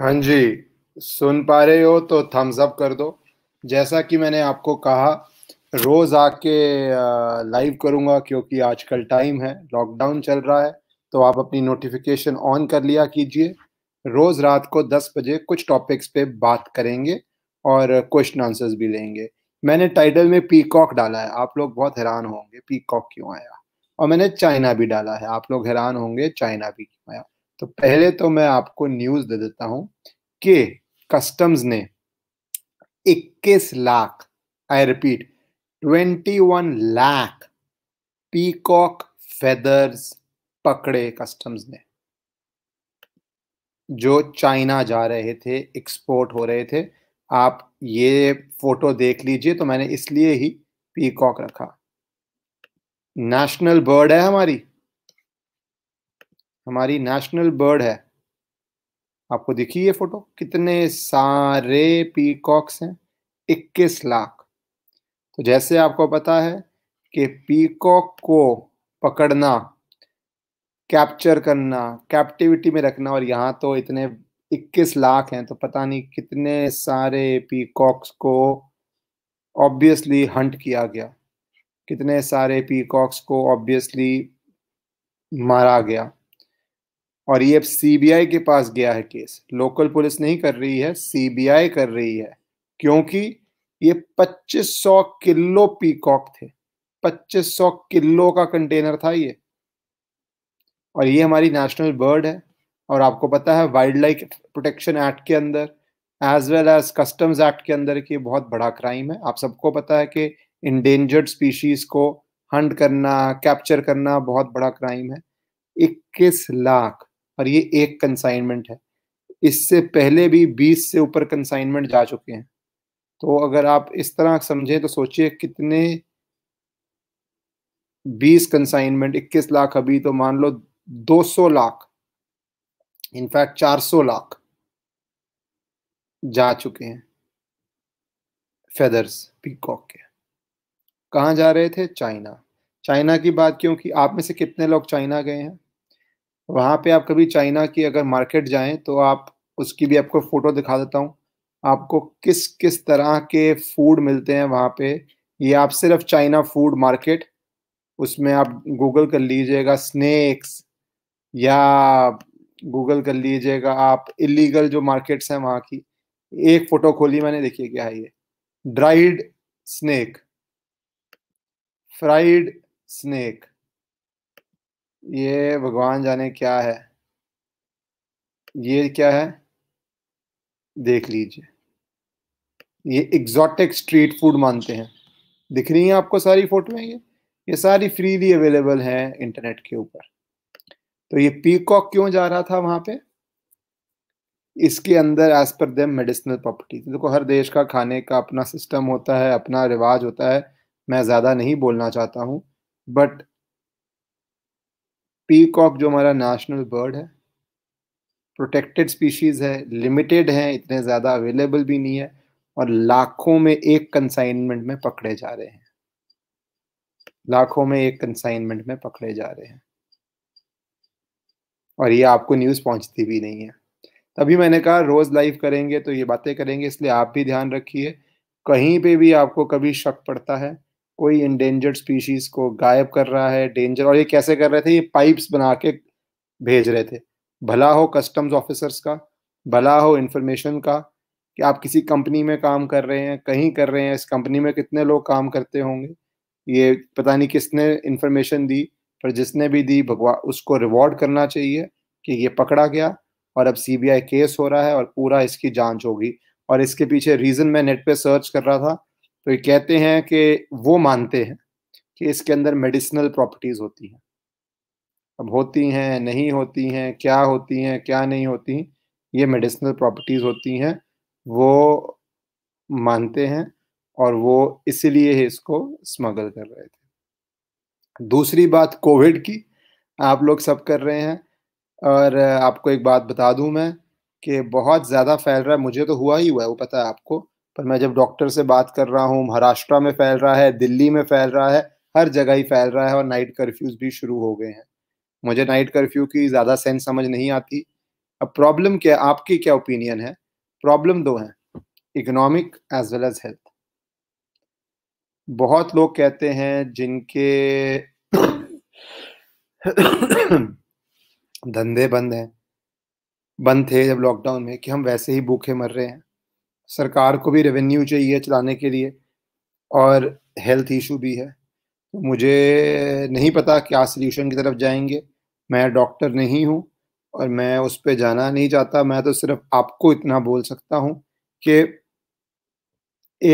हाँ जी सुन पा रहे हो तो थम्स अप कर दो जैसा कि मैंने आपको कहा रोज आके लाइव करूँगा क्योंकि आजकल टाइम है लॉकडाउन चल रहा है तो आप अपनी नोटिफिकेशन ऑन कर लिया कीजिए रोज रात को 10 बजे कुछ टॉपिक्स पे बात करेंगे और क्वेश्चन आंसर्स भी लेंगे मैंने टाइटल में पीकॉक डाला है आप लोग बहुत हैरान होंगे पीकॉक क्यों आया और मैंने चाइना भी डाला है आप लोग हैरान होंगे चाइना भी क्यों आया तो पहले तो मैं आपको न्यूज दे देता हूं कि कस्टम्स ने 21 lakh I repeat 21 lakh peacock feathers पकड़े कस्टम्स ने जो चाइना जा रहे थे एक्सपोर्ट हो रहे थे आप ये फोटो देख लीजिए तो मैंने इसलिए ही पीकॉक रखा नेशनल बर्ड है हमारी हमारी नेशनल बर्ड है आपको दिखी ये फोटो कितने सारे पीकॉक्स हैं 21 लाख तो जैसे आपको पता है कि पीकॉक को पकड़ना कैप्चर करना कैप्टिविटी में रखना और यहाँ तो इतने 21 लाख हैं तो पता नहीं कितने सारे पीकॉक्स को ऑब्वियसली हंट किया गया कितने सारे पीकॉक्स को ऑब्वियसली मारा गया और ये अब सीबीआई के पास गया है केस लोकल पुलिस नहीं कर रही है सीबीआई कर रही है क्योंकि ये 2500 किलो पीकॉक थे 2500 किलो का कंटेनर था ये और ये हमारी नेशनल बर्ड है और आपको पता है वाइल्ड लाइफ प्रोटेक्शन एक्ट के अंदर as well as customs act के अंदर कि बहुत बड़ा क्राइम है आप सबको पता है कि इंडेंजर्ड स्पीशीज को हंट करना कैप्चर करना बहुत बड़ा क्राइम है इक्कीस लाख और ये एक कंसाइनमेंट है इससे पहले भी 20 से ऊपर कंसाइनमेंट जा चुके हैं तो अगर आप इस तरह समझें तो सोचिए कितने 20 कंसाइनमेंट 21 लाख अभी तो मान लो 200 लाख इनफैक्ट 400 लाख जा चुके हैं फेदर्स पीकॉक के कहाँ जा रहे थे चाइना चाइना की बात क्योंकि आप में से कितने लोग चाइना गए हैं वहाँ पे आप कभी चाइना की अगर मार्केट जाएं तो आप उसकी भी आपको फ़ोटो दिखा देता हूँ आपको किस किस तरह के फूड मिलते हैं वहाँ पे ये आप सिर्फ चाइना फूड मार्केट उसमें आप गूगल कर लीजिएगा स्नैक्स या गूगल कर लीजिएगा आप इलीगल जो मार्केट्स हैं वहाँ की एक फ़ोटो खोली मैंने देखिए क्या है ये ड्राइड स्नैक फ्राइड स्नैक ये भगवान जाने क्या है ये क्या है देख लीजिए ये एग्जॉटिक स्ट्रीट फूड मानते हैं दिख रही हैं आपको सारी फोटोएं ये ये सारी फ्रीली अवेलेबल हैं इंटरनेट के ऊपर तो ये पीकॉक क्यों जा रहा था वहां पे इसके अंदर एज पर दे मेडिसिनल प्रॉपर्टी देखो हर देश का खाने का अपना सिस्टम होता है अपना रिवाज होता है मैं ज़्यादा नहीं बोलना चाहता हूँ बट पीकॉक जो हमारा नेशनल बर्ड है प्रोटेक्टेड स्पीशीज़ है लिमिटेड हैं इतने ज़्यादा अवेलेबल भी नहीं है और लाखों में एक कंसाइनमेंट में पकड़े जा रहे हैं लाखों में एक कंसाइनमेंट में पकड़े जा रहे हैं और ये आपको न्यूज़ पहुंचती भी नहीं है तभी मैंने कहा रोज़ लाइव करेंगे तो ये बातें करेंगे इसलिए आप भी ध्यान रखिए कहीं पे भी आपको कभी शक पड़ता है कोई इंडेंजर्ड स्पीशीज को गायब कर रहा है डेंजर और ये कैसे कर रहे थे ये पाइप्स बना के भेज रहे थे भला हो कस्टम्स ऑफिसर्स का भला हो इन्फॉर्मेशन का कि आप किसी कंपनी में काम कर रहे हैं कहीं कर रहे हैं इस कंपनी में कितने लोग काम करते होंगे ये पता नहीं किसने इंफॉर्मेशन दी पर जिसने भी दी भगवान उसको रिवॉर्ड करना चाहिए कि ये पकड़ा गया और अब सीबीआई केस हो रहा है और पूरा इसकी जांच होगी और इसके पीछे रीज़न मैं नेट पे सर्च कर रहा था तो ये कहते हैं कि वो मानते हैं कि इसके अंदर मेडिसिनल प्रॉपर्टीज़ होती हैं अब होती हैं नहीं होती हैं क्या होती हैं क्या नहीं होती ये मेडिसिनल प्रॉपर्टीज़ होती हैं वो मानते हैं और वो इसीलिए इसको स्मगल कर रहे थे दूसरी बात कोविड की आप लोग सब कर रहे हैं और आपको एक बात बता दूं मैं कि बहुत ज़्यादा फैल रहा है मुझे तो हुआ ही हुआ है वो पता है आपको पर मैं जब डॉक्टर से बात कर रहा हूँ महाराष्ट्र में फैल रहा है दिल्ली में फैल रहा है हर जगह ही फैल रहा है और नाइट कर्फ्यूज भी शुरू हो गए हैं मुझे नाइट कर्फ्यू की ज़्यादा सेंस समझ नहीं आती अब प्रॉब्लम क्या आपकी क्या ओपिनियन है प्रॉब्लम दो है economic as well as health बहुत लोग कहते हैं जिनके धंधे बंद हैं बंद थे जब लॉकडाउन में कि हम वैसे ही भूखे मर रहे हैं सरकार को भी रेवेन्यू चाहिए चलाने के लिए और हेल्थ इशू भी है तो मुझे नहीं पता क्या सोल्यूशन की तरफ जाएंगे मैं डॉक्टर नहीं हूँ और मैं उस पर जाना नहीं चाहता मैं तो सिर्फ आपको इतना बोल सकता हूँ कि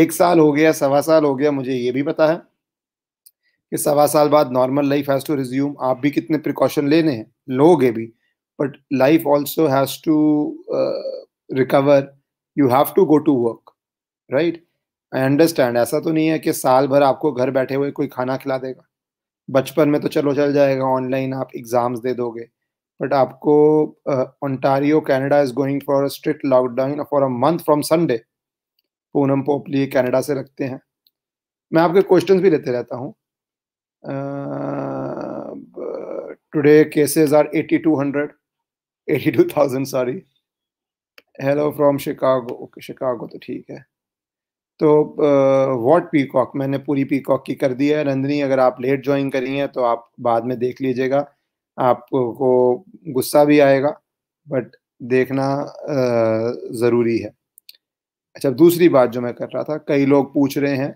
एक साल हो गया सवा साल हो गया मुझे ये भी पता है कि सवा साल बाद normal life has to resume आप भी कितने प्रिकॉशन लेने हैं लोगे भी but life also has to recover you have to go to work right I understand ऐसा तो नहीं है कि साल भर आपको घर बैठे हुए कोई खाना खिला देगा बचपन में तो चलो चल जाएगा ऑनलाइन आप एग्जाम्स दे दोगे बट आपको Ontario Canada is going for strict lockdown for a month from Sunday Poonam Popli Canada से रखते हैं मैं आपके क्वेश्चंस भी लेते रहता हूँ today cases are eighty two hundred eighty two thousand sorry hello from Chicago okay Chicago तो ठीक है तो व्हाट uh, पीकॉक मैंने पूरी पीकॉक की कर दी है नंदनी अगर आप लेट ज्वाइन करी हैं तो आप बाद में देख लीजिएगा आपको गुस्सा भी आएगा बट देखना uh, ज़रूरी है अच्छा दूसरी बात जो मैं कर रहा था कई लोग पूछ रहे हैं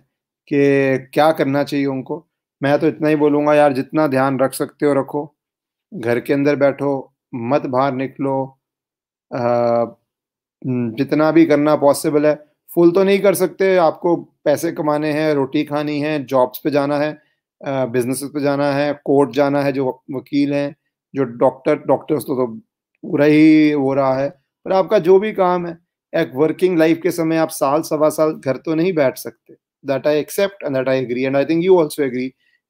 कि क्या करना चाहिए उनको मैं तो इतना ही बोलूँगा यार जितना ध्यान रख सकते हो रखो घर के अंदर बैठो मत बाहर निकलो uh, हम्म, जितना भी करना पॉसिबल है फुल तो नहीं कर सकते आपको पैसे कमाने हैं रोटी खानी है जॉब्स पे जाना है बिजनेस पे जाना है कोर्ट जाना है जो वकील हैं जो डॉक्टर डॉक्टर्स तो, तो पूरा ही हो रहा है पर आपका जो भी काम है एक वर्किंग लाइफ के समय आप साल सवा साल घर तो नहीं बैठ सकते that I accept and that I agree and I think you also agree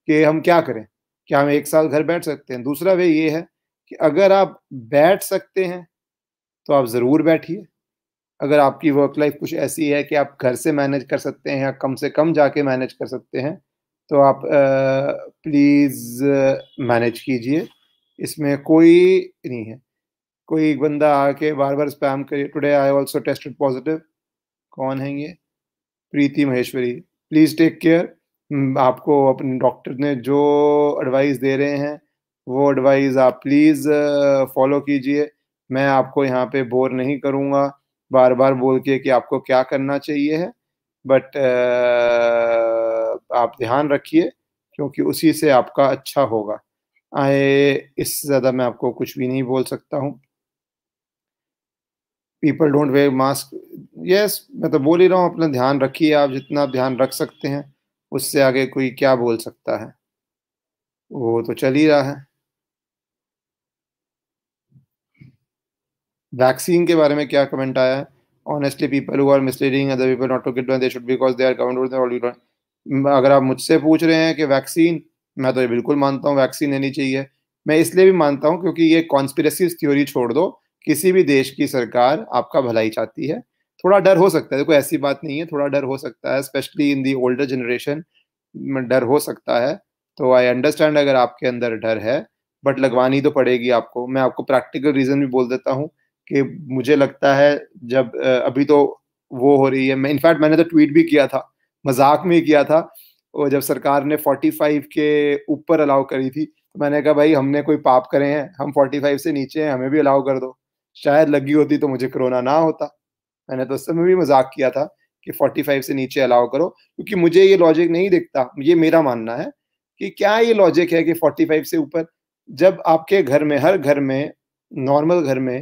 कि हम क्या करें क्या हम एक साल घर बैठ सकते हैं दूसरा वे ये है कि अगर आप बैठ सकते हैं तो आप ज़रूर बैठिए अगर आपकी वर्क लाइफ कुछ ऐसी है कि आप घर से मैनेज कर सकते हैं या कम से कम जाके मैनेज कर सकते हैं तो आप प्लीज़ मैनेज कीजिए इसमें कोई नहीं है कोई एक बंदा आके बार बार स्पैम करिए today I also tested positive कौन है ये Preeti Maheshwari please take care आपको अपने डॉक्टर ने जो एडवाइस दे रहे हैं वो एडवाइस आप प्लीज़ फॉलो कीजिए मैं आपको यहाँ पे बोर नहीं करूँगा बार बार बोल के कि आपको क्या करना चाहिए है बट आप ध्यान रखिए क्योंकि उसी से आपका अच्छा होगा आए इससे ज़्यादा मैं आपको कुछ भी नहीं बोल सकता हूँ people don't wear mask yes मैं तो बोल ही रहा हूँ अपना ध्यान रखिए आप जितना आप ध्यान रख सकते हैं उससे आगे कोई क्या बोल सकता है वो तो चल ही रहा है वैक्सीन के बारे में क्या कमेंट आया है ऑनेस्टली पीपल हुआ misleading other people not to get they should because they are government अगर आप मुझसे पूछ रहे हैं कि वैक्सीन मैं तो ये बिल्कुल मानता हूँ वैक्सीन लेनी चाहिए मैं इसलिए भी मानता हूँ क्योंकि ये कॉन्स्पिरसी थ्योरी छोड़ दो किसी भी देश की सरकार आपका भलाई चाहती है थोड़ा डर हो सकता है देखो ऐसी बात नहीं है थोड़ा डर हो सकता है specially in the older generation डर हो सकता है तो आई अंडरस्टैंड अगर आपके अंदर डर है बट लगवानी तो पड़ेगी आपको मैं आपको प्रैक्टिकल रीजन भी बोल देता हूँ कि मुझे लगता है जब अभी तो वो हो रही है मैं इनफैक्ट मैंने तो ट्वीट भी किया था मजाक में किया था और जब सरकार ने 45 के ऊपर अलाउ करी थी तो मैंने कहा भाई हमने कोई पाप करे हैं हम 45 से नीचे हैं हमें भी अलाउ कर दो शायद लगी होती तो मुझे कोरोना ना होता मैंने तो उस समय भी मजाक किया था कि 45 से नीचे अलाउ करो क्योंकि मुझे ये लॉजिक नहीं दिखता ये मेरा मानना है कि क्या ये लॉजिक है कि 45 से ऊपर जब आपके घर में हर घर में नॉर्मल घर में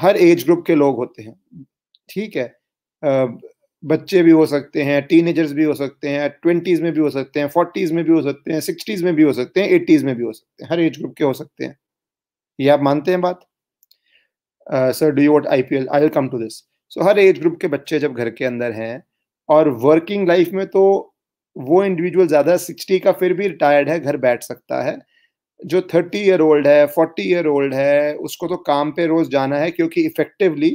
हर एज ग्रुप के लोग होते हैं ठीक है बच्चे भी हो सकते हैं टीनेजर्स भी हो सकते हैं ट्वेंटीज़ में भी हो सकते हैं फोर्टीज़ में भी हो सकते हैं सिक्सटीज़ में भी हो सकते हैं एट्टीज में भी हो सकते हैं हर एज ग्रुप के हो सकते हैं ये आप मानते हैं बात sir do you what I P L I come to this so हर एज ग्रुप के बच्चे जब घर के अंदर हैं और वर्किंग लाइफ में तो वो इंडिविजुअल ज़्यादा सिक्सटी का फिर भी रिटायर्ड है घर बैठ सकता है जो थर्टी ईयर ओल्ड है फोर्टी ईयर ओल्ड है उसको तो काम पे रोज जाना है क्योंकि effectively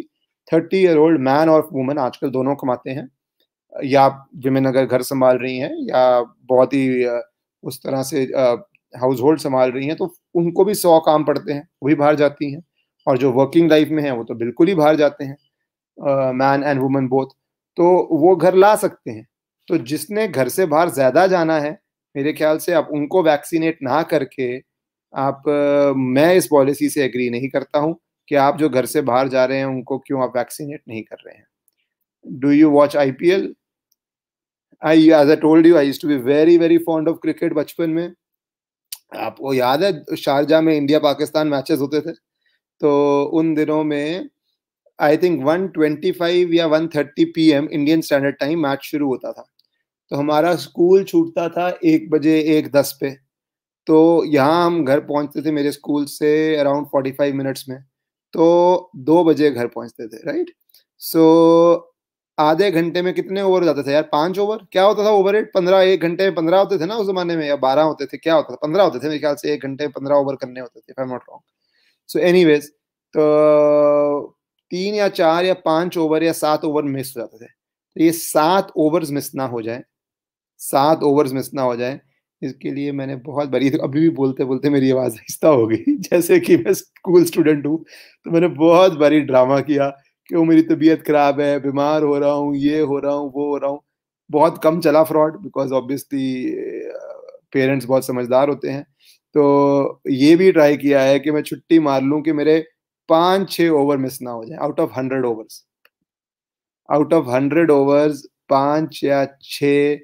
thirty year old man और वुमेन आजकल दोनों कमाते हैं या विमेन अगर घर संभाल रही हैं या बहुत ही उस तरह से हाउस होल्ड संभाल रही हैं तो उनको भी सौ काम पड़ते हैं वो भी बाहर जाती हैं और जो वर्किंग लाइफ में है वो तो बिल्कुल ही बाहर जाते हैं मैन एंड वुमेन बोथ तो वो घर ला सकते हैं तो जिसने घर से बाहर ज़्यादा जाना है मेरे ख्याल से आप उनको वैक्सीनेट ना करके आप मैं इस पॉलिसी से एग्री नहीं करता हूं कि आप जो घर से बाहर जा रहे हैं उनको क्यों आप वैक्सीनेट नहीं कर रहे हैं do you watch I P L I age a told you I to be very very fond of cricket बचपन में आपको याद है शारजा में इंडिया पाकिस्तान मैचेस होते थे तो उन दिनों में आई थिंक 125 या 130 PM Indian standard time match शुरू होता था तो हमारा स्कूल छूटता था एक बजे एक दस पे तो यहाँ हम घर पहुँचते थे मेरे स्कूल से अराउंड फोर्टी फाइव मिनट्स में तो दो बजे घर पहुँचते थे राइट सो so, आधे घंटे में कितने ओवर जाते थे यार पाँच ओवर क्या होता था ओवर एट पंद्रह एक घंटे में पंद्रह होते थे ना उस जमाने में या बारह होते थे क्या होता था पंद्रह होते थे मेरे ख्याल से एक घंटे में पंद्रह ओवर करने होते थे I am not wrong so any तो तीन या चार या पांच ओवर या सात ओवर मिस हो जाते थे तो ये सात ओवर्स मिस ना हो जाए सात ओवर्स मिस ना हो जाए इसके लिए मैंने बहुत बड़ी तो अभी भी बोलते बोलते मेरी आवाज़ आहिस्ता हो गई जैसे कि मैं स्कूल स्टूडेंट हूँ तो मैंने बहुत बारी ड्रामा किया कि वो मेरी तबीयत ख़राब है बीमार हो रहा हूँ ये हो रहा हूँ वो हो रहा हूँ बहुत कम चला फ्रॉड बिकॉज ऑब्वियसली पेरेंट्स बहुत समझदार होते हैं तो ये भी ट्राई किया है कि मैं छुट्टी मार लूँ कि मेरे पाँच छः ओवर मिस ना हो जाए out of hundred overs out of hundred overs पाँच या छः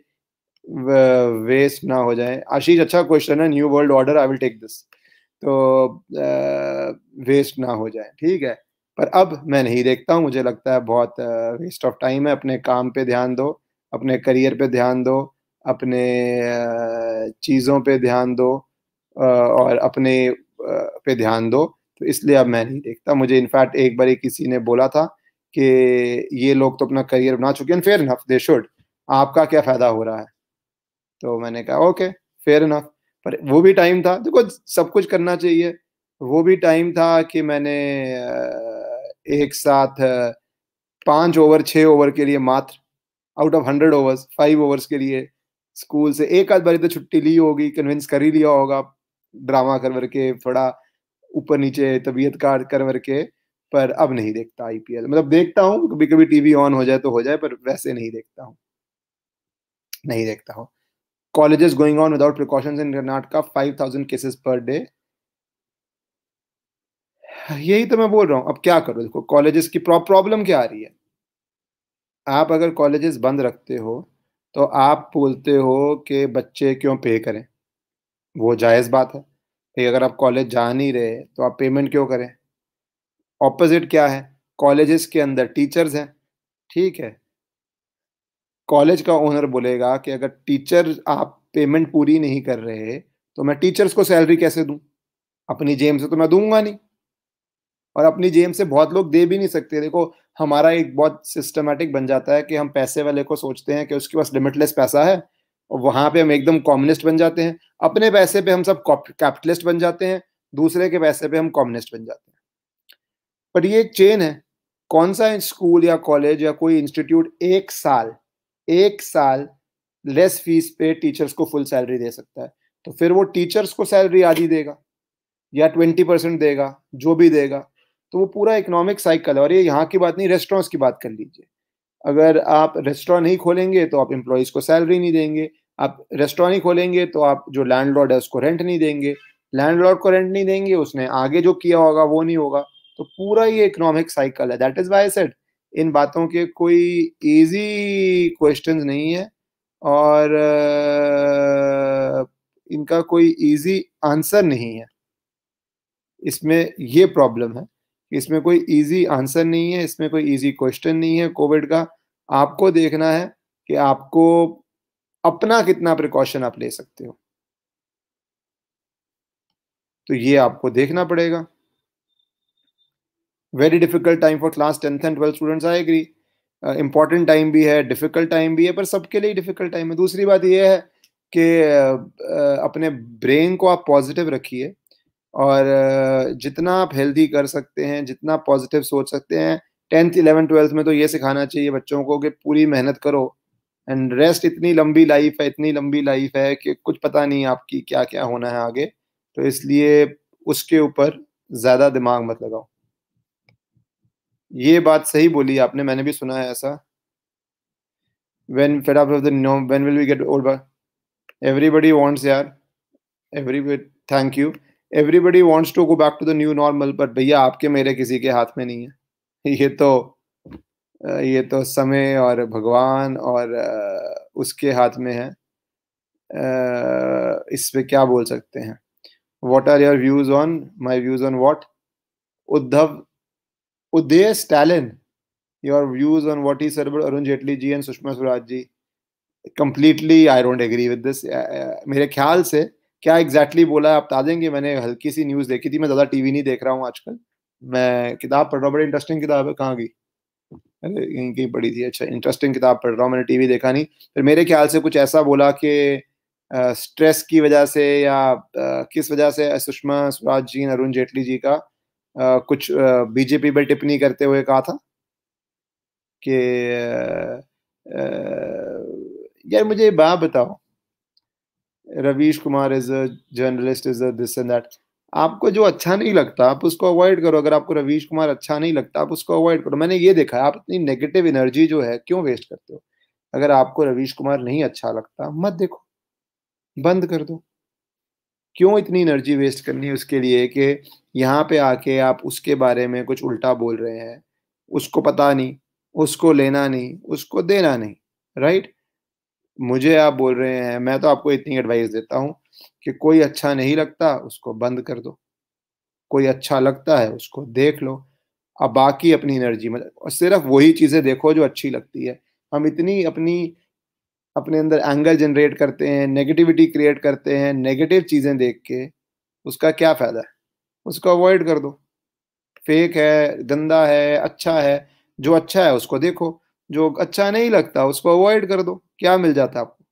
वेस्ट ना हो जाए आशीष अच्छा क्वेश्चन है new world order I will take this तो वेस्ट ना हो जाए ठीक है पर अब मैं नहीं देखता हूँ मुझे लगता है बहुत वेस्ट ऑफ टाइम है अपने काम पे ध्यान दो अपने करियर पे ध्यान दो अपने चीज़ों पे ध्यान दो और अपने पे ध्यान दो तो इसलिए अब मैं नहीं देखता मुझे इनफैक्ट एक बार किसी ने बोला था कि ये लोग तो अपना करियर बना चुके हैं फेयर इनफ दे शुड आपका क्या फ़ायदा हो रहा है तो मैंने कहा ओके फेयर ना पर वो भी टाइम था देखो सब कुछ करना चाहिए वो भी टाइम था कि मैंने एक साथ पांच ओवर छः ओवर के लिए मात्र out of hundred overs five overs के लिए स्कूल से एक आध बारी तो छुट्टी ली होगी कन्विंस कर ही लिया होगा ड्रामा करवर के थोड़ा ऊपर नीचे तबीयत का करवर के पर अब नहीं देखता आईपीएल मतलब देखता हूँ कभी कभी टीवी ऑन हो जाए तो हो जाए पर वैसे नहीं देखता हूँ नहीं देखता हूँ colleges going on without precautions in Karnataka, 5,000 cases per day. यही तो मैं बोल रहा हूँ अब क्या करो देखो कॉलेजेस की प्रॉब्लम क्या आ रही है आप अगर कॉलेजेस बंद रखते हो तो आप बोलते हो कि बच्चे क्यों पे करें वो जायज़ बात है कि अगर आप कॉलेज जा नहीं रहे तो आप पेमेंट क्यों करें ऑपोजिट क्या है कॉलेजेस के अंदर टीचर्स हैं ठीक है कॉलेज का ओनर बोलेगा कि अगर टीचर आप पेमेंट पूरी नहीं कर रहे तो मैं टीचर्स को सैलरी कैसे दूं अपनी जेब से तो मैं दूंगा नहीं और अपनी जेब से बहुत लोग दे भी नहीं सकते देखो हमारा एक बहुत सिस्टमेटिक बन जाता है कि हम पैसे वाले को सोचते हैं कि उसके पास लिमिटलेस पैसा है और वहां पे हम एकदम कॉम्युनिस्ट बन जाते हैं अपने पैसे पे हम सब कैपिटलिस्ट बन जाते हैं दूसरे के पैसे पे हम कॉम्युनिस्ट बन जाते हैं पर ये एक चेन है कौन सा स्कूल या कॉलेज या कोई इंस्टीट्यूट एक साल एक साल लेस फीस पे टीचर्स को फुल सैलरी दे सकता है तो फिर वो टीचर्स को सैलरी आधी देगा या ट्वेंटी परसेंट देगा जो भी देगा तो वो पूरा इकोनॉमिक साइकिल है और ये यहाँ की बात नहीं रेस्टोरेंट्स की बात कर लीजिए अगर आप रेस्टोरेंट नहीं खोलेंगे तो आप एम्प्लॉयज़ को सैलरी नहीं देंगे आप रेस्टोरेंट ही खोलेंगे तो आप जो लैंडलॉर्ड है उसको रेंट नहीं देंगे लैंडलॉर्ड को रेंट नहीं देंगे उसने आगे जो किया होगा वो नहीं होगा तो पूरा ये इकोनॉमिक साइकिल है दैट इज वाई सेट इन बातों के कोई इजी क्वेश्चंस नहीं है और इनका कोई इजी आंसर नहीं है इसमें ये प्रॉब्लम है इसमें कोई इजी आंसर नहीं है इसमें कोई इजी क्वेश्चन नहीं है कोविड का आपको देखना है कि आपको अपना कितना प्रिकॉशन आप ले सकते हो तो ये आपको देखना पड़ेगा very difficult time for class tenth and twelfth students I agree important time भी है डिफिकल्ट टाइम भी है पर सबके लिए डिफिकल्ट टाइम है दूसरी बात यह है कि uh, uh, अपने ब्रेन को आप पॉजिटिव रखिए और uh, जितना आप हेल्दी कर सकते हैं जितना पॉजिटिव सोच सकते हैं टेंथ इलेवन ट्वेल्थ में तो ये सिखाना चाहिए बच्चों को कि पूरी मेहनत करो एंड रेस्ट इतनी लंबी लाइफ है इतनी लंबी लाइफ है कि कुछ पता नहीं आपकी क्या क्या होना है आगे तो इसलिए उसके ऊपर ज़्यादा दिमाग मत लगाओ ये बात सही बोली आपने मैंने भी सुना है ऐसा when fed of the when will we get old everybody wants यार everybody thank you everybody wants to go back to the new normal but भैया आपके मेरे किसी के हाथ में नहीं है ये तो ये तो समय और भगवान और उसके हाथ में है इस पर क्या बोल सकते हैं what are your views on my views on what Uddhav Uday Stalin, your views on what is said Arun Jaitley ji and Sushma Swaraj ji completely I don't agree with this मेरे ख्याल से क्या एग्जैक्टली exactly बोला है आप बता देंगे मैंने हल्की सी न्यूज देखी थी मैं ज्यादा टीवी नहीं देख रहा हूँ आजकल मैं किताब पढ़ रहा हूँ बड़ी इंटरेस्टिंग किताब है कहाँ गई अरे यहीं कहीं पढ़ी थी अच्छा इंटरेस्टिंग किताब पढ़ रहा हूँ मैंने टीवी देखा नहीं फिर मेरे ख्याल से कुछ ऐसा बोला कि स्ट्रेस uh, की वजह से या आ, uh, किस वजह से uh, सुषमा स्वराज जी अरुण जेटली जी का कुछ बीजेपी पर टिप्पणी करते हुए कहा था कि यार मुझे बात बताओ Ravish Kumar is a journalist is a this and that आपको जो अच्छा नहीं लगता आप उसको अवॉइड करो अगर आपको रवीश कुमार अच्छा नहीं लगता आप उसको अवॉइड करो मैंने ये देखा आप इतनी नेगेटिव एनर्जी जो है क्यों वेस्ट करते हो अगर आपको रवीश कुमार नहीं अच्छा लगता मत देखो बंद कर दो क्यों इतनी एनर्जी वेस्ट करनी है उसके लिए कि यहाँ पे आके आप उसके बारे में कुछ उल्टा बोल रहे हैं उसको पता नहीं उसको लेना नहीं उसको देना नहीं राइट मुझे आप बोल रहे हैं मैं तो आपको इतनी एडवाइस देता हूँ कि कोई अच्छा नहीं लगता उसको बंद कर दो कोई अच्छा लगता है उसको देख लो अब बाकी अपनी एनर्जी मतलब और सिर्फ वही चीज़ें देखो जो अच्छी लगती है हम इतनी अपनी अपने अंदर एंगर जनरेट करते हैं नेगेटिविटी क्रिएट करते हैं नेगेटिव चीज़ें देख के उसका क्या फ़ायदा है उसको अवॉइड कर दो फेक है गंदा है अच्छा है जो अच्छा है उसको देखो जो अच्छा नहीं लगता उसको अवॉइड कर दो क्या मिल जाता है आपको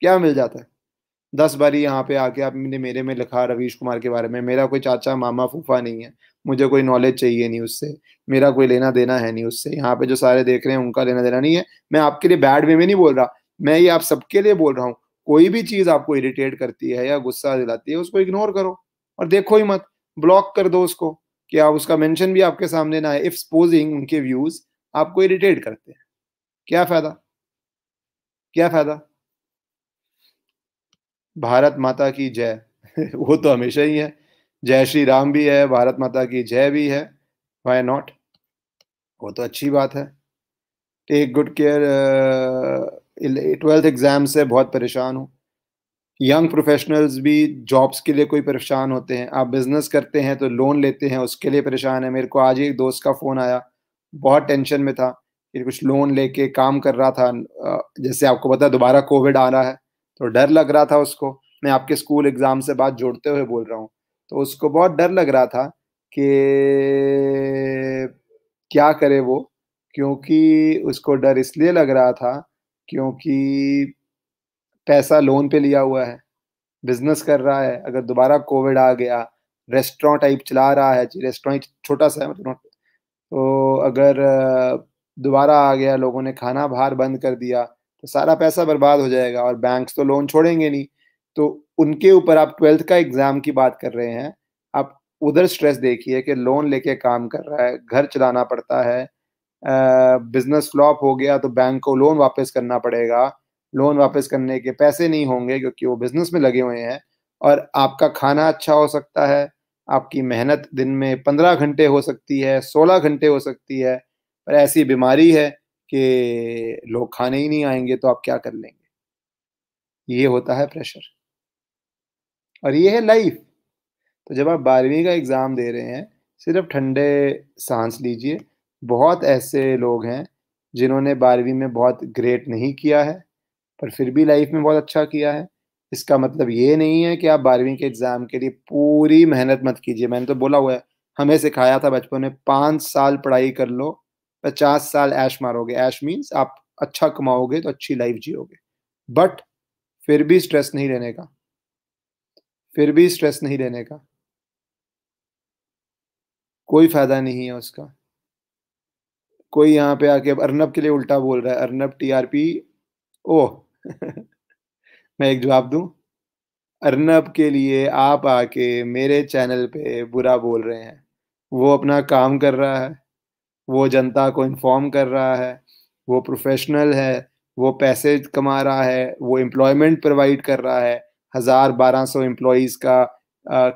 क्या मिल जाता है दस बारी यहाँ पे आके आपने मेरे में लिखा रवीश कुमार के बारे में मेरा कोई चाचा मामा फूफा नहीं है मुझे कोई नॉलेज चाहिए नहीं उससे मेरा कोई लेना देना है नहीं उससे यहाँ पे जो सारे देख रहे हैं उनका लेना देना नहीं है मैं आपके लिए बैड वे में नहीं बोल रहा मैं ये आप सबके लिए बोल रहा हूँ कोई भी चीज़ आपको इरिटेट करती है या गुस्सा दिलाती है उसको इग्नोर करो और देखो ही मत ब्लॉक कर दो उसको कि आप उसका मेंशन भी आपके सामने ना है इफ सपोजिंग उनके व्यूज आपको इरिटेट करते हैं क्या फायदा क्या फायदा भारत माता की जय वो तो हमेशा ही है जय श्री राम भी है भारत माता की जय भी है वाई नॉट वो तो अच्छी बात है take good care twelfth exam से बहुत परेशान हूँ यंग प्रोफेशनल्स भी जॉब्स के लिए कोई परेशान होते हैं आप बिजनेस करते हैं तो लोन लेते हैं उसके लिए परेशान है मेरे को आज एक दोस्त का फ़ोन आया बहुत टेंशन में था कि कुछ लोन लेके काम कर रहा था जैसे आपको पता है दोबारा कोविड आ रहा है तो डर लग रहा था उसको मैं आपके स्कूल एग्ज़ाम से बात जोड़ते हुए बोल रहा हूँ तो उसको बहुत डर लग रहा था कि क्या करे वो क्योंकि उसको डर इसलिए लग रहा था क्योंकि पैसा लोन पे लिया हुआ है बिजनेस कर रहा है अगर दोबारा कोविड आ गया रेस्टोरेंट टाइप चला रहा है रेस्टोरेंट छोटा सा है मतलब तो अगर दोबारा आ गया लोगों ने खाना बाहर बंद कर दिया तो सारा पैसा बर्बाद हो जाएगा और बैंक तो लोन छोड़ेंगे नहीं तो उनके ऊपर आप ट्वेल्थ का एग्जाम की बात कर रहे हैं आप उधर स्ट्रेस देखिए कि लोन लेके काम कर रहा है घर चलाना पड़ता है बिजनेस फ्लॉप हो गया तो बैंक को लोन वापस करना पड़ेगा लोन वापस करने के पैसे नहीं होंगे क्योंकि वो बिजनेस में लगे हुए हैं और आपका खाना अच्छा हो सकता है आपकी मेहनत दिन में पंद्रह घंटे हो सकती है सोलह घंटे हो सकती है पर ऐसी बीमारी है कि लोग खाने ही नहीं आएंगे तो आप क्या कर लेंगे ये होता है प्रेशर और ये है लाइफ तो जब आप बारहवीं का एग्ज़ाम दे रहे हैं सिर्फ ठंडे सांस लीजिए बहुत ऐसे लोग हैं जिन्होंने बारहवीं में बहुत ग्रेट नहीं किया है पर फिर भी लाइफ में बहुत अच्छा किया है इसका मतलब ये नहीं है कि आप बारहवीं के एग्ज़ाम के लिए पूरी मेहनत मत कीजिए मैंने तो बोला हुआ है हमें सिखाया था बचपन में पाँच साल पढ़ाई कर लो पचास साल ऐश मारोगे ऐश मीन्स आप अच्छा कमाओगे तो अच्छी लाइफ जियोगे बट फिर भी स्ट्रेस नहीं लेने का फिर भी स्ट्रेस नहीं लेने का कोई फायदा नहीं है उसका कोई यहाँ पे आके अब अर्नब के लिए उल्टा बोल रहा है अर्नब टीआरपी ओ मैं एक जवाब दूं अर्नब के लिए आप आके मेरे चैनल पे बुरा बोल रहे हैं वो अपना काम कर रहा है वो जनता को इन्फॉर्म कर रहा है वो प्रोफेशनल है वो पैसे कमा रहा है वो एम्प्लॉयमेंट प्रोवाइड कर रहा है हज़ार बारह सौ एम्प्लॉयज़ का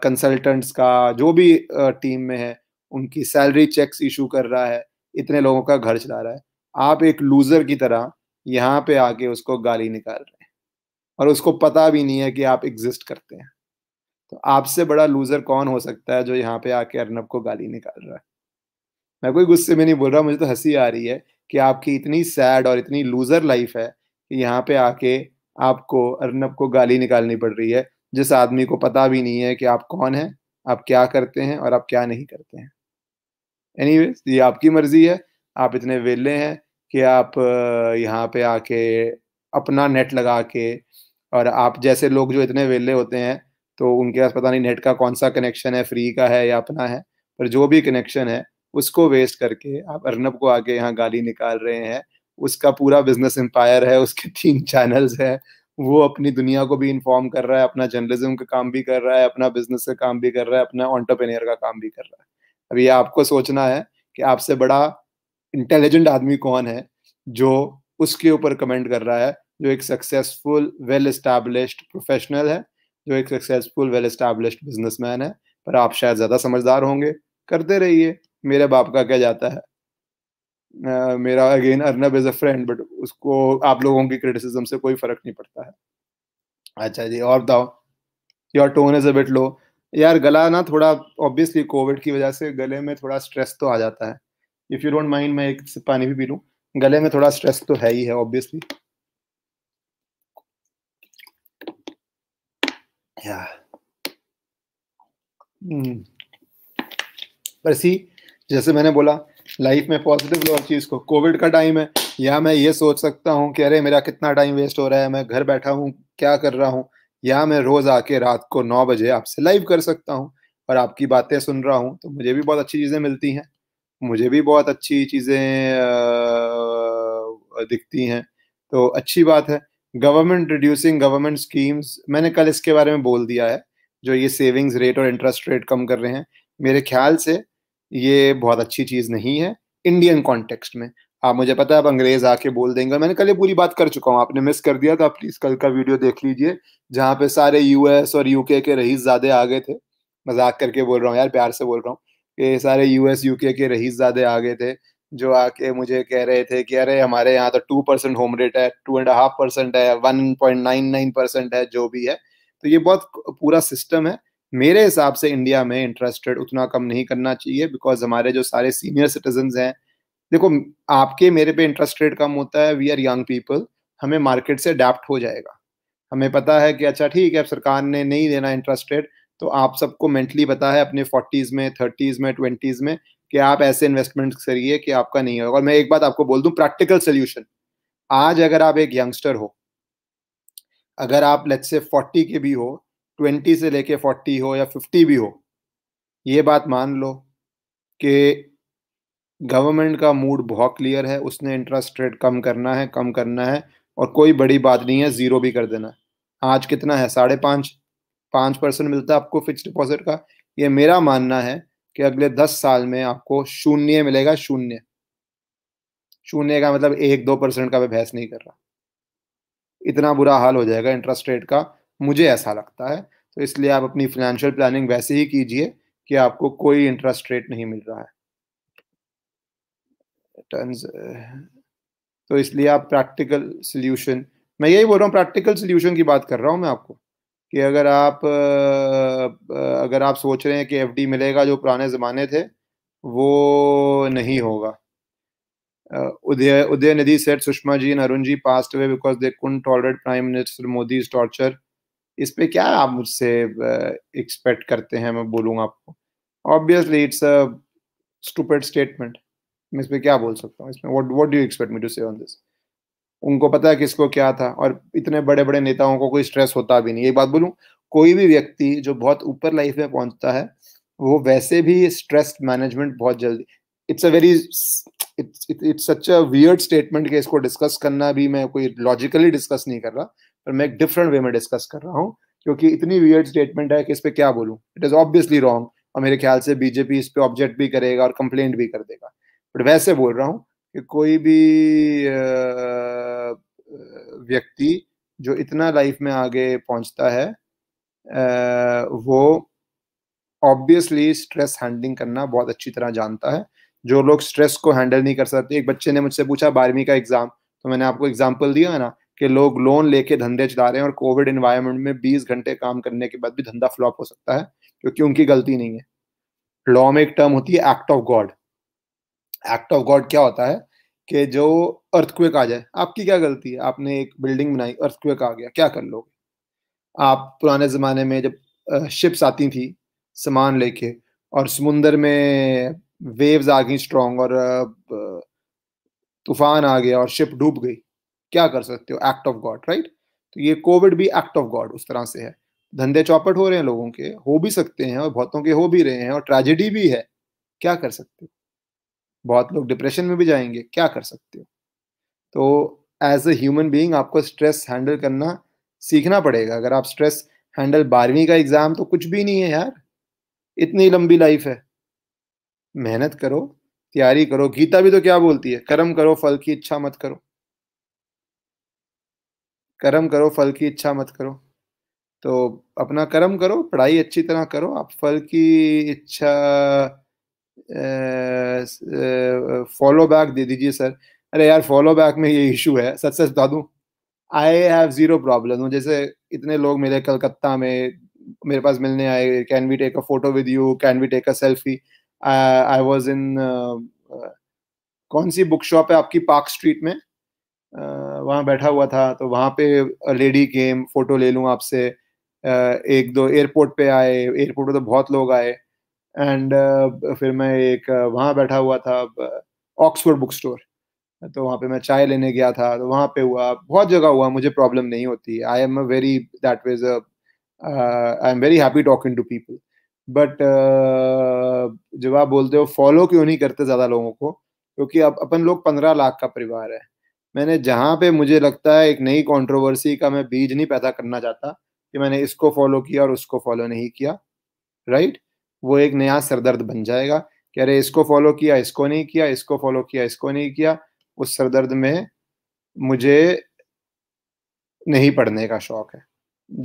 कंसल्टेंट्स का जो भी टीम में है उनकी सैलरी चेक्स इशू कर रहा है इतने लोगों का घर चला रहा है आप एक लूज़र की तरह यहाँ पे आके उसको गाली निकाल रहे हैं और उसको पता भी नहीं है कि आप एग्जिस्ट करते हैं तो आपसे बड़ा लूजर कौन हो सकता है जो यहाँ पे आके अर्नब को गाली निकाल रहा है मैं कोई गुस्से में नहीं बोल रहा मुझे तो हंसी आ रही है कि आपकी इतनी सैड और इतनी लूजर लाइफ है कि यहाँ पे आके आपको अर्नब को गाली निकालनी पड़ रही है जिस आदमी को पता भी नहीं है कि आप कौन हैं आप क्या करते हैं और आप क्या नहीं करते हैं एनी ये आपकी मर्जी है आप इतने वेले हैं कि आप यहाँ पे आके अपना नेट लगा के और आप जैसे लोग जो इतने वेले होते हैं तो उनके पास पता नहीं नेट का कौन सा कनेक्शन है फ्री का है या अपना है पर जो भी कनेक्शन है उसको वेस्ट करके आप अर्नब को आके यहाँ गाली निकाल रहे हैं उसका पूरा बिजनेस एम्पायर है उसके तीन चैनल्स हैं वो अपनी दुनिया को भी इन्फॉर्म कर रहा है अपना जर्नलिज्म का काम भी कर रहा है अपना बिजनेस का काम भी कर रहा है अपना ऑन्टरप्रेनियर का काम भी कर रहा है अब ये आपको सोचना है कि आपसे बड़ा इंटेलिजेंट आदमी कौन है जो उसके ऊपर कमेंट कर रहा है जो एक सक्सेसफुल वेल स्टैब्लिश्ड प्रोफेशनल है जो एक सक्सेसफुल वेल स्टैब्लिश्ड बिजनेसमैन है पर आप शायद ज़्यादा समझदार होंगे करते रहिए मेरे बाप का क्या जाता है uh, मेरा again Arnab is a friend but उसको आप लोगों की क्रिटिसिज्म से कोई फर्क नहीं पड़ता है अच्छा जी और बताओ your tone is a bit low यार गला ना थोड़ा ऑब्वियसली कोविड की वजह से गले में थोड़ा स्ट्रेस तो आ जाता है इफ़ यू डोंट माइंड मैं एक से पानी भी पी लू गले में थोड़ा स्ट्रेस तो है ही है ऑब्वियसली या पर सी जैसे मैंने बोला लाइफ में पॉजिटिव लो चीज़ को कोविड का टाइम है या मैं ये सोच सकता हूँ कि अरे मेरा कितना टाइम वेस्ट हो रहा है मैं घर बैठा हूँ क्या कर रहा हूँ या मैं रोज़ आके रात को नौ बजे आपसे लाइव कर सकता हूँ और आपकी बातें सुन रहा हूँ तो मुझे भी बहुत अच्छी चीज़ें मिलती हैं मुझे भी बहुत अच्छी चीज़ें दिखती हैं तो अच्छी बात है गवर्नमेंट रिड्यूसिंग गवर्नमेंट स्कीम्स मैंने कल इसके बारे में बोल दिया है जो ये सेविंग्स रेट और इंटरेस्ट रेट कम कर रहे हैं मेरे ख्याल से ये बहुत अच्छी चीज़ नहीं है इंडियन कॉन्टेक्स्ट में आप मुझे पता है आप अंग्रेज आके बोल देंगे मैंने कल ये पूरी बात कर चुका हूँ आपने मिस कर दिया तो आप प्लीज कल का वीडियो देख लीजिए जहाँ पे सारे यूएस और यूके के रईस ज्यादा आ गए थे मजाक करके बोल रहा हूँ यार प्यार से बोल रहा हूँ कि सारे यूएस यूके के रही ज़्यादा आ गए थे जो आके मुझे कह रहे थे कि अरे हमारे यहाँ तो टू परसेंट होम रेट है टू एंड हाफ परसेंट है one point nine nine percent है जो भी है तो ये बहुत पूरा सिस्टम है मेरे हिसाब से इंडिया में इंटरेस्ट रेट उतना कम नहीं करना चाहिए बिकॉज हमारे जो सारे सीनियर सिटीजन हैं देखो आपके मेरे पे इंटरेस्ट रेट कम होता है वी आर यंग पीपल हमें मार्केट से अडेप्ट हो जाएगा हमें पता है कि अच्छा ठीक है सरकार ने नहीं देना इंटरेस्ट रेट तो आप सबको मेंटली पता है अपने फोर्टीज में थर्टीज में ट्वेंटीज में कि आप ऐसे इन्वेस्टमेंट करिए कि आपका नहीं होगा और मैं एक बात आपको बोल दूं प्रैक्टिकल सोल्यूशन आज अगर आप एक यंगस्टर हो अगर आप लेट से फोर्टी के भी हो ट्वेंटी से लेके फोर्टी हो या फिफ्टी भी हो ये बात मान लो कि गवर्नमेंट का मूड बहुत क्लियर है उसने इंटरेस्ट रेट कम करना है कम करना है और कोई बड़ी बात नहीं है ज़ीरो भी कर देना है आज कितना है साढ़े पाँच पाँच परसेंट मिलता है आपको फिक्स डिपॉजिट का ये मेरा मानना है कि अगले दस साल में आपको शून्य मिलेगा शून्य शून्य का मतलब एक दो परसेंट का मैं बहस नहीं कर रहा इतना बुरा हाल हो जाएगा इंटरेस्ट रेट का मुझे ऐसा लगता है तो इसलिए आप अपनी फाइनेंशियल प्लानिंग वैसे ही कीजिए कि आपको कोई इंटरेस्ट रेट नहीं मिल रहा है तो इसलिए आप प्रैक्टिकल सोल्यूशन मैं यही बोल रहा हूँ प्रैक्टिकल सोल्यूशन की बात कर रहा हूँ मैं आपको कि अगर आप अगर आप सोच रहे हैं कि डी मिलेगा जो पुराने ज़माने थे वो नहीं होगा उदय Uday Nidhi Seth Sushma ji Arun ji passed away because they couldn't tolerate prime minister Modi torture इस पर क्या आप मुझसे एक्सपेक्ट करते हैं मैं बोलूँगा आपको obviously it's a stupid statement मैं इस पर क्या बोल सकता हूँ इसमें what what do you expect me to say on this उनको पता है किसको क्या था और इतने बड़े बड़े नेताओं को कोई स्ट्रेस होता भी नहीं एक बात बोलूँ कोई भी व्यक्ति जो बहुत ऊपर लाइफ में पहुंचता है वो वैसे भी स्ट्रेस मैनेजमेंट बहुत जल्दी it's a very it's such a weird statement कि इसको डिस्कस करना भी मैं कोई लॉजिकली डिस्कस नहीं कर रहा पर मैं एक डिफरेंट वे में डिस्कस कर रहा हूँ क्योंकि इतनी वियर्ड स्टेटमेंट है कि इस पर क्या बोलूँ इट इज़ ऑब्वियसली रॉन्ग और मेरे ख्याल से बीजेपी इस पर ऑब्जेक्ट भी करेगा और कंप्लेंट भी कर देगा बट वैसे बोल रहा हूँ कि कोई भी व्यक्ति जो इतना लाइफ में आगे पहुंचता है वो ऑब्वियसली स्ट्रेस हैंडलिंग करना बहुत अच्छी तरह जानता है जो लोग स्ट्रेस को हैंडल नहीं कर सकते एक बच्चे ने मुझसे पूछा बारहवीं का एग्जाम तो मैंने आपको एग्जाम्पल दिया है ना कि लोग लोन लेके धंधे चला रहे हैं और कोविड इन्वायरमेंट में 20 घंटे काम करने के बाद भी धंधा फ्लॉप हो सकता है क्योंकि उनकी गलती नहीं है लॉ में एक टर्म होती है act of God act of God क्या होता है कि जो अर्थक्वेक आ जाए आपकी क्या गलती है आपने एक बिल्डिंग बनाई अर्थक्वेक आ गया क्या कर लोगे आप पुराने ज़माने में जब शिप्स आती थी सामान लेके और समुंदर में वेव्स आ गई स्ट्रॉन्ग और तूफान आ गया और शिप डूब गई क्या कर सकते हो एक्ट ऑफ गॉड राइट तो ये कोविड भी एक्ट ऑफ गॉड उस तरह से है धंधे चौपट हो रहे हैं लोगों के हो भी सकते हैं और बहुतों के हो भी रहे हैं और ट्रेजेडी भी है क्या कर सकते हो बहुत लोग डिप्रेशन में भी जाएंगे क्या कर सकते हो तो एज अ ह्यूमन बीइंग आपको स्ट्रेस हैंडल करना सीखना पड़ेगा अगर आप स्ट्रेस हैंडल बारहवीं का एग्ज़ाम तो कुछ भी नहीं है यार इतनी लंबी लाइफ है मेहनत करो तैयारी करो गीता भी तो क्या बोलती है कर्म करो फल की इच्छा मत करो कर्म करो फल की इच्छा मत करो तो अपना कर्म करो पढ़ाई अच्छी तरह करो आप फल की इच्छा फॉलो बैक दे दीजिए सर अरे यार फॉलो बैक में ये इशू है सच सच बता दूँ आई हैव जीरो प्रॉब्लम जैसे इतने लोग मिले कलकत्ता में मेरे पास मिलने आए can we take a photo with you can we take a selfie I was in कौन सी बुक शॉप है आपकी पार्क स्ट्रीट में uh, वहाँ बैठा हुआ था तो वहाँ पे लेडी गेम फोटो ले लूँ आपसे uh, एक दो एयरपोर्ट पे आए एयरपोर्ट पे तो बहुत लोग आए एंड uh, फिर मैं एक uh, वहाँ बैठा हुआ था ऑक्सफोर्ड बुक स्टोर तो वहाँ पे मैं चाय लेने गया था तो वहाँ पे हुआ बहुत जगह हुआ मुझे प्रॉब्लम नहीं होती I am a very that ways I am very happy talking to people but जब आप बोलते हो फॉलो क्यों नहीं करते ज़्यादा लोगों को क्योंकि अब अपन लोग पंद्रह लाख का परिवार है मैंने जहाँ पे मुझे लगता है एक नई कंट्रोवर्सी का मैं बीज नहीं पैदा करना चाहता कि मैंने इसको फॉलो किया और उसको फॉलो नहीं किया राइट वो एक नया सरदर्द बन जाएगा कि अरे इसको फॉलो किया इसको नहीं किया इसको फॉलो किया इसको नहीं किया उस सरदर्द में मुझे नहीं पढ़ने का शौक है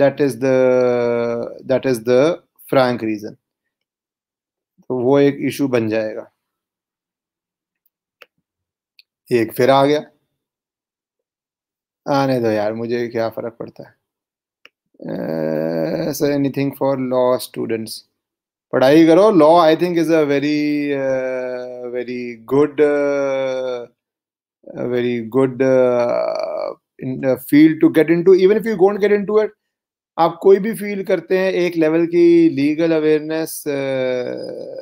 that is that is the frank reason तो वो एक इशू बन जाएगा एक फिर आ गया आने दो यार मुझे क्या फर्क पड़ता है एनीथिंग फॉर लॉ स्टूडेंट्स पढ़ाई करो law I think is a very very good very good field to get into even if you don't get into it आप कोई भी फील करते हैं एक लेवल की लीगल अवेयरनेस uh,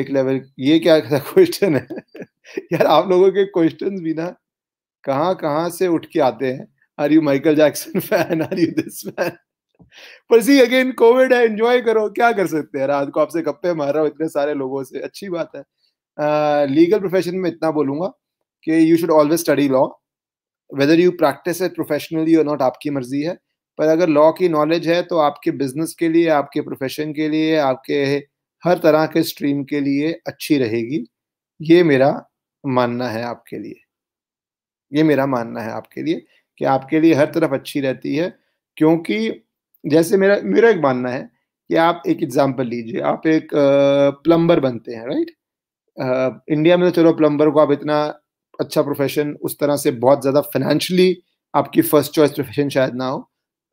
एक लेवल ये क्या क्वेश्चन है यार आप लोगों के क्वेश्चन भी ना कहाँ कहाँ से उठ के आते हैं are you Michael Jackson fan are you this fan पर सी अगेन कोविड है एंजॉय करो क्या कर सकते हैं रात को आपसे गप्पे मार रहा हूँ इतने सारे लोगों से अच्छी बात है लीगल uh, प्रोफेशन में इतना बोलूंगा कि you should always study law whether you practice it professionally और नॉट आपकी मर्जी है पर अगर लॉ की नॉलेज है तो आपके बिजनेस के लिए आपके प्रोफेशन के लिए आपके हर तरह के स्ट्रीम के लिए अच्छी रहेगी ये मेरा मानना है आपके लिए ये मेरा मानना है आपके लिए कि आपके लिए हर तरफ अच्छी रहती है क्योंकि जैसे मेरा मेरा एक मानना है कि आप एक एग्जाम्पल लीजिए आप एक प्लम्बर बनते हैं राइट इंडिया में तो चलो प्लम्बर को आप इतना अच्छा प्रोफेशन उस तरह से बहुत ज़्यादा फाइनेंशली आपकी फर्स्ट चॉइस प्रोफेशन शायद ना हो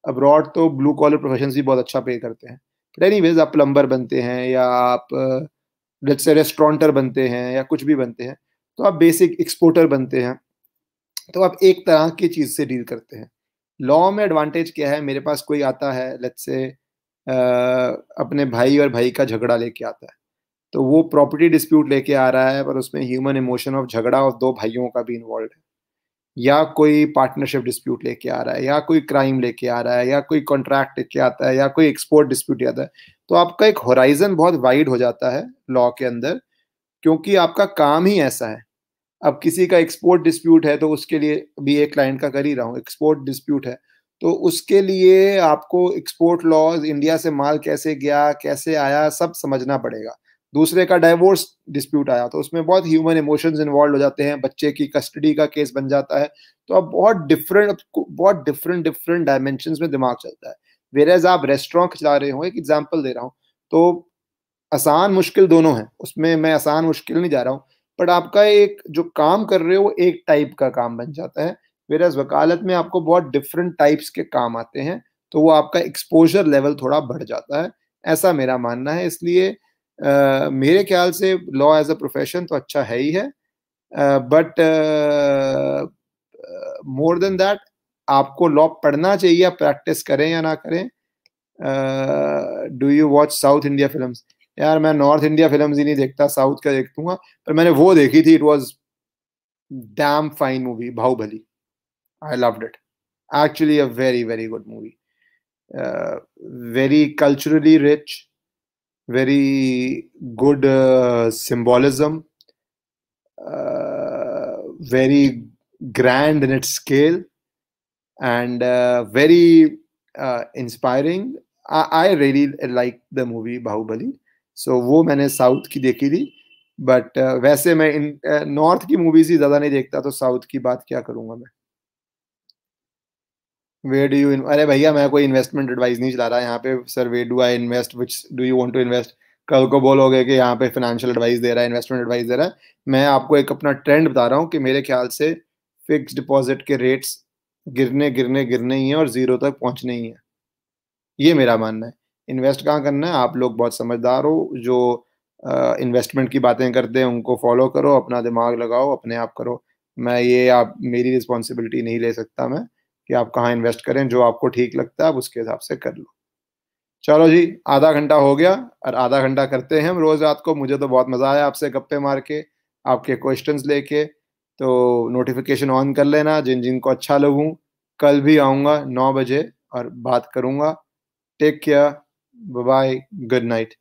अब्रॉड तो ब्लू कॉलर प्रोफेशन भी बहुत अच्छा पे करते हैं बट एनी आप प्लम्बर बनते हैं या आप जैसे से रेस्टोरेंटर बनते हैं या कुछ भी बनते हैं तो आप बेसिक एक्सपोर्टर बनते हैं तो आप एक तरह की चीज़ से डील करते हैं लॉ में एडवांटेज क्या है मेरे पास कोई आता है लेट्स से अपने भाई और भाई का झगड़ा लेके आता है तो वो प्रॉपर्टी डिस्प्यूट लेके आ रहा है पर उसमें ह्यूमन इमोशन ऑफ झगड़ा और दो भाइयों का भी इन्वॉल्व है या कोई पार्टनरशिप डिस्प्यूट लेके आ रहा है या कोई क्राइम लेके आ रहा है या कोई कॉन्ट्रैक्ट लेके आता है या कोई एक्सपोर्ट डिस्प्यूट आता है तो आपका एक होराइजन बहुत वाइड हो जाता है लॉ के अंदर क्योंकि आपका काम ही ऐसा है अब किसी का एक्सपोर्ट डिस्प्यूट है तो उसके लिए भी एक क्लाइंट का कर ही रहा हूँ एक्सपोर्ट डिस्प्यूट है तो उसके लिए आपको एक्सपोर्ट लॉज इंडिया से माल कैसे गया कैसे आया सब समझना पड़ेगा दूसरे का डाइवोर्स डिस्प्यूट आया तो उसमें बहुत ह्यूमन इमोशंस इन्वॉल्व हो जाते हैं बच्चे की कस्टडी का केस बन जाता है तो अब बहुत डिफरेंट बहुत डिफरेंट डिफरेंट डायमेंशन में दिमाग चलता है वेराज आप रेस्टोरेंट चला रहे हो एक एग्जाम्पल दे रहा हूँ तो आसान मुश्किल दोनों है उसमें मैं आसान मुश्किल नहीं जा रहा हूँ बट आपका एक जो काम कर रहे हो वो एक टाइप का काम बन जाता है वेराज वकालत में आपको बहुत डिफरेंट टाइप्स के काम आते हैं तो वो आपका एक्सपोजर लेवल थोड़ा बढ़ जाता है ऐसा मेरा मानना है इसलिए आ, मेरे ख्याल से लॉ एज अ प्रोफेशन तो अच्छा है ही है बट मोर देन दैट आपको लॉ पढ़ना चाहिए प्रैक्टिस करें या ना करें do you watch south India films यार मैं नॉर्थ इंडिया फिल्म ही नहीं देखता साउथ का देखूंगा पर मैंने वो देखी थी it was damn fine movie Baahubali I love it actually a very very good movie very culturally rich very good symbolism very grand in its scale and very inspiring I inspiring. Like the movie Baahubali so so, वो मैंने south की देखी थी but uh, वैसे मैं in north uh, की movies ही ज्यादा नहीं देखता तो साउथ की बात क्या करूंगा मैं वे डू यू अरे भैया मैं कोई इन्वेस्टमेंट एडवाइस नहीं चला रहा यहाँ पे sir where do I invest which do you want to invest कल को बोलोगे कि यहाँ पे फाइनेंशियल एडवाइस दे रहा है इन्वेस्टमेंट एडवाइस दे रहा है मैं आपको एक अपना ट्रेंड बता रहा हूँ कि मेरे ख्याल से फिक्स डिपॉजिट के रेट्स गिरने गिरने गिरने ही हैं और जीरो तक पहुँचने ही हैं ये मेरा मानना है इन्वेस्ट कहाँ करना है आप लोग बहुत समझदार हो जो इन्वेस्टमेंट की बातें करते हैं उनको फॉलो करो अपना दिमाग लगाओ अपने आप करो मैं ये आप मेरी रिस्पॉन्सिबिलिटी नहीं ले सकता मैं कि आप कहाँ इन्वेस्ट करें जो आपको ठीक लगता है आप उसके हिसाब से कर लो चलो जी आधा घंटा हो गया और आधा घंटा करते हैं हम रोज़ रात को मुझे तो बहुत मज़ा आया आपसे गप्पे मार के आपके क्वेश्चंस लेके तो नोटिफिकेशन ऑन कर लेना जिन जिन को अच्छा लगूँ कल भी आऊँगा नौ बजे और बात करूँगा take care Bye bye. Good night.